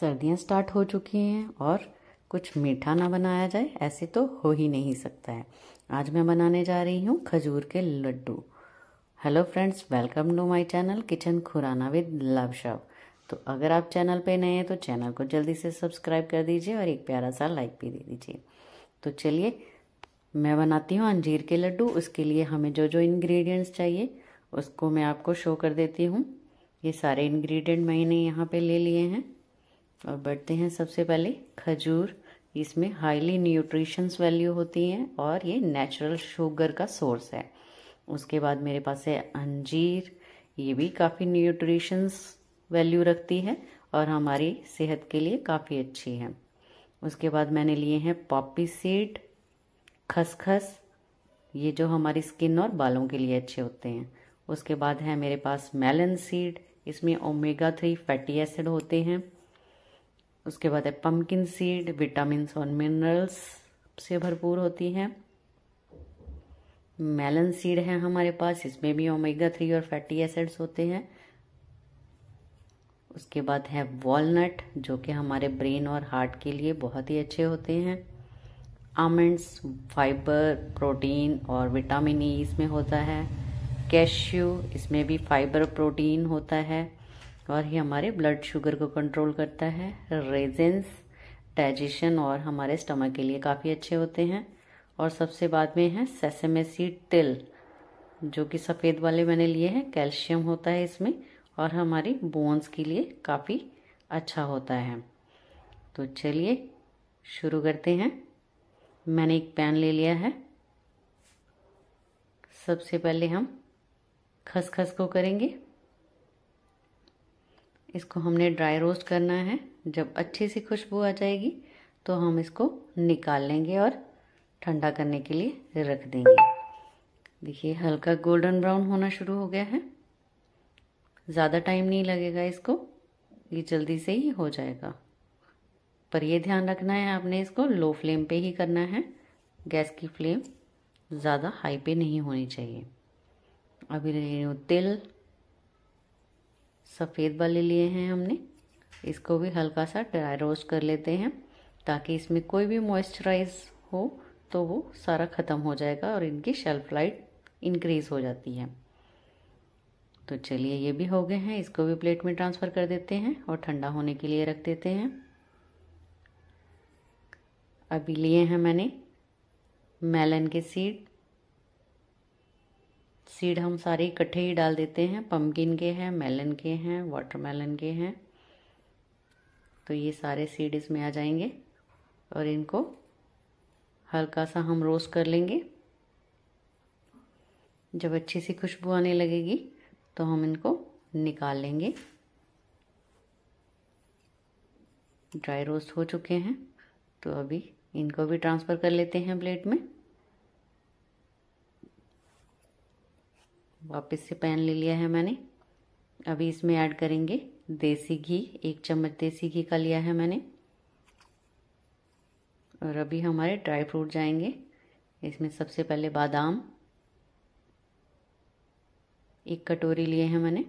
सर्दियाँ स्टार्ट हो चुकी हैं और कुछ मीठा ना बनाया जाए ऐसे तो हो ही नहीं सकता है आज मैं बनाने जा रही हूँ खजूर के laddu hello friends welcome to my channel kitchen Khurana with love शव तो अगर आप चैनल पे नए हैं तो चैनल को जल्दी से सब्सक्राइब कर दीजिए और एक प्यारा सा लाइक भी दे दीजिए तो चलिए मैं बनाती हूँ अंजीर के लड्डू उसके लिए हमें जो जो इन्ग्रीडियंट्स चाहिए उसको मैं आपको शो कर देती हूँ ये सारे इन्ग्रीडियंट मैंने यहाँ पर ले लिए हैं और बढ़ते हैं सबसे पहले खजूर इसमें हाईली न्यूट्रिशंस वैल्यू होती हैं और ये नेचुरल शुगर का सोर्स है उसके बाद मेरे पास है अंजीर ये भी काफ़ी न्यूट्रिशंस वैल्यू रखती है और हमारी सेहत के लिए काफ़ी अच्छी है उसके बाद मैंने लिए हैं पॉपी सीड खसखस ये जो हमारी स्किन और बालों के लिए अच्छे होते हैं उसके बाद है मेरे पास मेलन सीड इसमें ओमेगा थ्री फैटी एसिड होते हैं उसके बाद है पम्पकिन सीड विटामिन और मिनरल्स से भरपूर होती हैं मेलन सीड है हमारे पास इसमें भी ओमेगा थ्री और फैटी एसिड्स होते हैं उसके बाद है वॉलनट जो कि हमारे ब्रेन और हार्ट के लिए बहुत ही अच्छे होते हैं आमंड्स फाइबर प्रोटीन और विटामिन ई e इसमें होता है कैश्यू इसमें भी फाइबर प्रोटीन होता है और ये हमारे ब्लड शुगर को कंट्रोल करता है रेजेंस डाइजेशन और हमारे स्टमक के लिए काफ़ी अच्छे होते हैं और सबसे बाद में है सेसेमेसी तिल जो कि सफ़ेद वाले मैंने लिए हैं कैल्शियम होता है इसमें और हमारी बोन्स के लिए काफ़ी अच्छा होता है तो चलिए शुरू करते हैं मैंने एक पैन ले लिया है सबसे पहले हम खसखस को करेंगे इसको हमने ड्राई रोस्ट करना है जब अच्छी सी खुशबू आ जाएगी तो हम इसको निकाल लेंगे और ठंडा करने के लिए रख देंगे देखिए हल्का गोल्डन ब्राउन होना शुरू हो गया है ज़्यादा टाइम नहीं लगेगा इसको ये जल्दी से ही हो जाएगा पर ये ध्यान रखना है आपने इसको लो फ्लेम पे ही करना है गैस की फ्लेम ज़्यादा हाई पे नहीं होनी चाहिए अभी ले रही हूँ तिल सफ़ेद वाले लिए हैं हमने इसको भी हल्का सा ड्राई रोस्ट कर लेते हैं ताकि इसमें कोई भी मॉइस्चराइज हो तो वो सारा ख़त्म हो जाएगा और इनकी शेल्फ लाइट इंक्रीज़ हो जाती है तो चलिए ये भी हो गए हैं इसको भी प्लेट में ट्रांसफ़र कर देते हैं और ठंडा होने के लिए रख देते हैं अभी लिए हैं मैंने मेलन के सीड सीड हम सारे इकट्ठे ही डाल देते हैं पम्पकिन के हैं मेलन के हैं वाटरमेलन के हैं तो ये सारे सीड इसमें आ जाएंगे और इनको हल्का सा हम रोस्ट कर लेंगे जब अच्छी सी खुशबू आने लगेगी तो हम इनको निकाल लेंगे ड्राई रोस्ट हो चुके हैं तो अभी इनको भी ट्रांसफ़र कर लेते हैं प्लेट में वापस से पैन ले लिया है मैंने अभी इसमें ऐड करेंगे देसी घी एक चम्मच देसी घी का लिया है मैंने और अभी हमारे ड्राई फ्रूट जाएंगे इसमें सबसे पहले बादाम एक कटोरी लिए हैं मैंने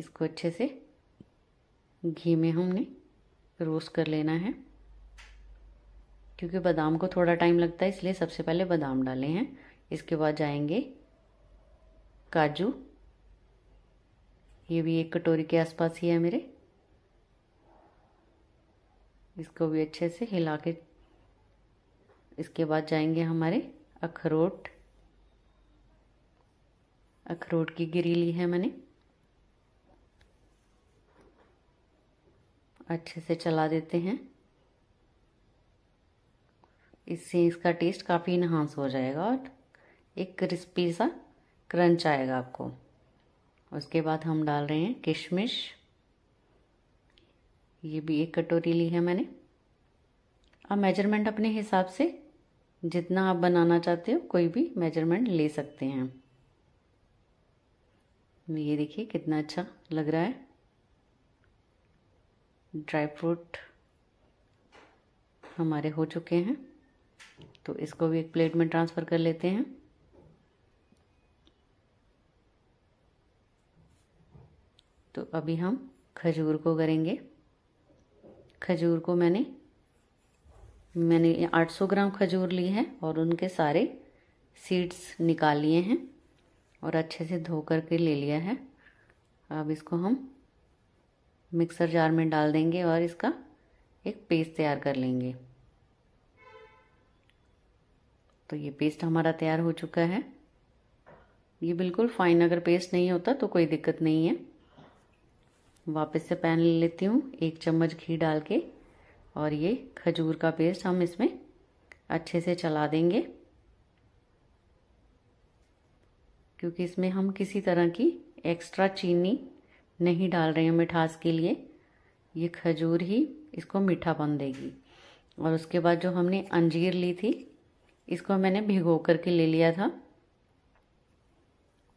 इसको अच्छे से घी में हमने रोस्ट कर लेना है क्योंकि बादाम को थोड़ा टाइम लगता है इसलिए सबसे पहले बादाम डाले हैं इसके बाद जाएंगे काजू ये भी एक कटोरी के आसपास ही है मेरे इसको भी अच्छे से हिला के इसके बाद जाएंगे हमारे अखरोट अखरोट की गिरी ली है मैंने अच्छे से चला देते हैं इससे इसका टेस्ट काफ़ी इन्हांस हो जाएगा और एक क्रिस्पी सा क्रंच आएगा आपको उसके बाद हम डाल रहे हैं किशमिश ये भी एक कटोरी ली है मैंने अब मेजरमेंट अपने हिसाब से जितना आप बनाना चाहते हो कोई भी मेजरमेंट ले सकते हैं ये देखिए कितना अच्छा लग रहा है ड्राई फ्रूट हमारे हो चुके हैं तो इसको भी एक प्लेट में ट्रांसफ़र कर लेते हैं तो अभी हम खजूर को करेंगे खजूर को मैंने मैंने 800 ग्राम खजूर ली है और उनके सारे सीड्स निकाल लिए हैं और अच्छे से धो कर के ले लिया है अब इसको हम मिक्सर जार में डाल देंगे और इसका एक पेस्ट तैयार कर लेंगे तो ये पेस्ट हमारा तैयार हो चुका है ये बिल्कुल फाइन अगर पेस्ट नहीं होता तो कोई दिक्कत नहीं है वापस से पैन ले लेती हूँ एक चम्मच घी डाल के और ये खजूर का पेस्ट हम इसमें अच्छे से चला देंगे क्योंकि इसमें हम किसी तरह की एक्स्ट्रा चीनी नहीं डाल रहे हैं मिठास के लिए ये खजूर ही इसको मीठापन देगी और उसके बाद जो हमने अंजीर ली थी इसको मैंने भिगो करके ले लिया था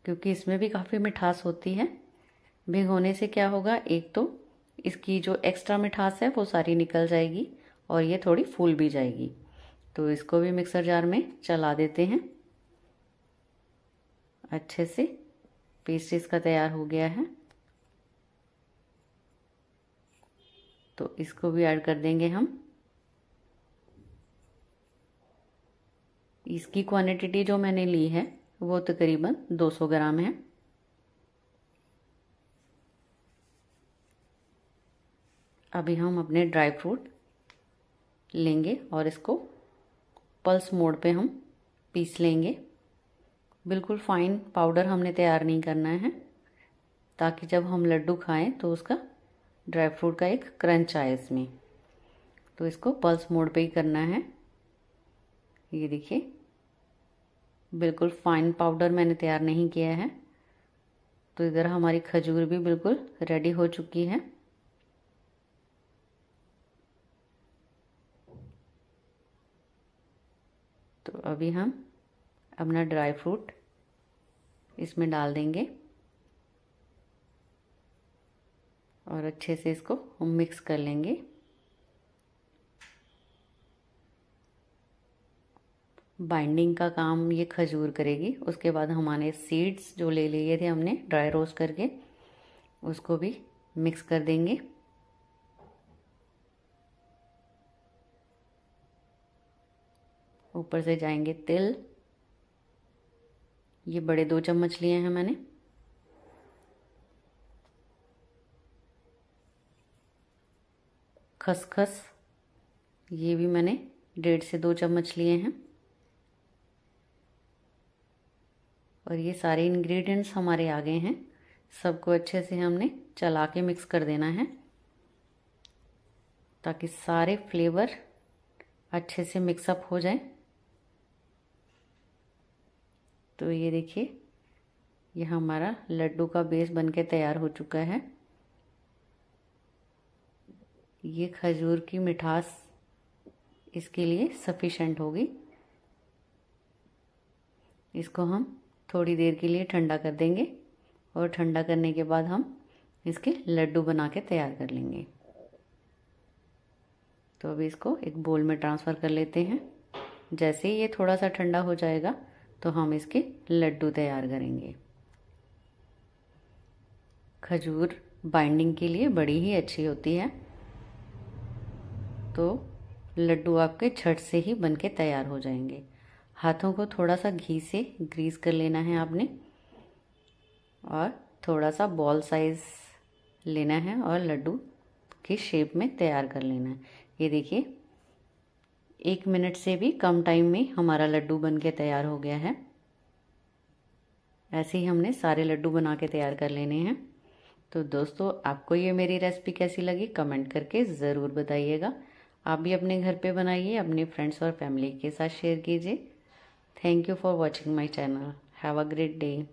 क्योंकि इसमें भी काफ़ी मिठास होती है भिगोने से क्या होगा एक तो इसकी जो एक्स्ट्रा मिठास है वो सारी निकल जाएगी और ये थोड़ी फूल भी जाएगी तो इसको भी मिक्सर जार में चला देते हैं अच्छे से पेस्ट इसका तैयार हो गया है तो इसको भी ऐड कर देंगे हम इसकी क्वांटिटी जो मैंने ली है वो तकरीबन 200 ग्राम है अभी हम अपने ड्राई फ्रूट लेंगे और इसको पल्स मोड पे हम पीस लेंगे बिल्कुल फाइन पाउडर हमने तैयार नहीं करना है ताकि जब हम लड्डू खाएं तो उसका ड्राई फ्रूट का एक क्रंच आए इसमें तो इसको पल्स मोड पे ही करना है ये देखिए बिल्कुल फाइन पाउडर मैंने तैयार नहीं किया है तो इधर हमारी खजूर भी बिल्कुल रेडी हो चुकी है तो अभी हम अपना ड्राई फ्रूट इसमें डाल देंगे और अच्छे से इसको मिक्स कर लेंगे बाइंडिंग का काम ये खजूर करेगी उसके बाद हमारे सीड्स जो ले लिए थे हमने ड्राई रोस्ट करके उसको भी मिक्स कर देंगे ऊपर से जाएंगे तिल ये बड़े दो चम्मच लिए हैं मैंने खसखस ये भी मैंने डेढ़ से दो चम्मच लिए हैं और ये सारे इंग्रेडिएंट्स हमारे आ गए हैं सबको अच्छे से हमने चला के मिक्स कर देना है ताकि सारे फ्लेवर अच्छे से मिक्सअप हो जाए तो ये देखिए ये हमारा लड्डू का बेस बनके तैयार हो चुका है ये खजूर की मिठास इसके लिए सफिशेंट होगी इसको हम थोड़ी देर के लिए ठंडा कर देंगे और ठंडा करने के बाद हम इसके लड्डू बना के तैयार कर लेंगे तो अभी इसको एक बोल में ट्रांसफ़र कर लेते हैं जैसे ही ये थोड़ा सा ठंडा हो जाएगा तो हम इसके लड्डू तैयार करेंगे खजूर बाइंडिंग के लिए बड़ी ही अच्छी होती है तो लड्डू आपके छठ से ही बन के तैयार हो जाएंगे हाथों को थोड़ा सा घी से ग्रीस कर लेना है आपने और थोड़ा सा बॉल साइज़ लेना है और लड्डू की शेप में तैयार कर लेना है ये देखिए एक मिनट से भी कम टाइम में हमारा लड्डू बन के तैयार हो गया है ऐसे ही हमने सारे लड्डू बना के तैयार कर लेने हैं तो दोस्तों आपको ये मेरी रेसिपी कैसी लगी कमेंट करके ज़रूर बताइएगा आप भी अपने घर पे बनाइए अपने फ्रेंड्स और फैमिली के साथ शेयर कीजिए Thank you for watching my channel. Have a great day.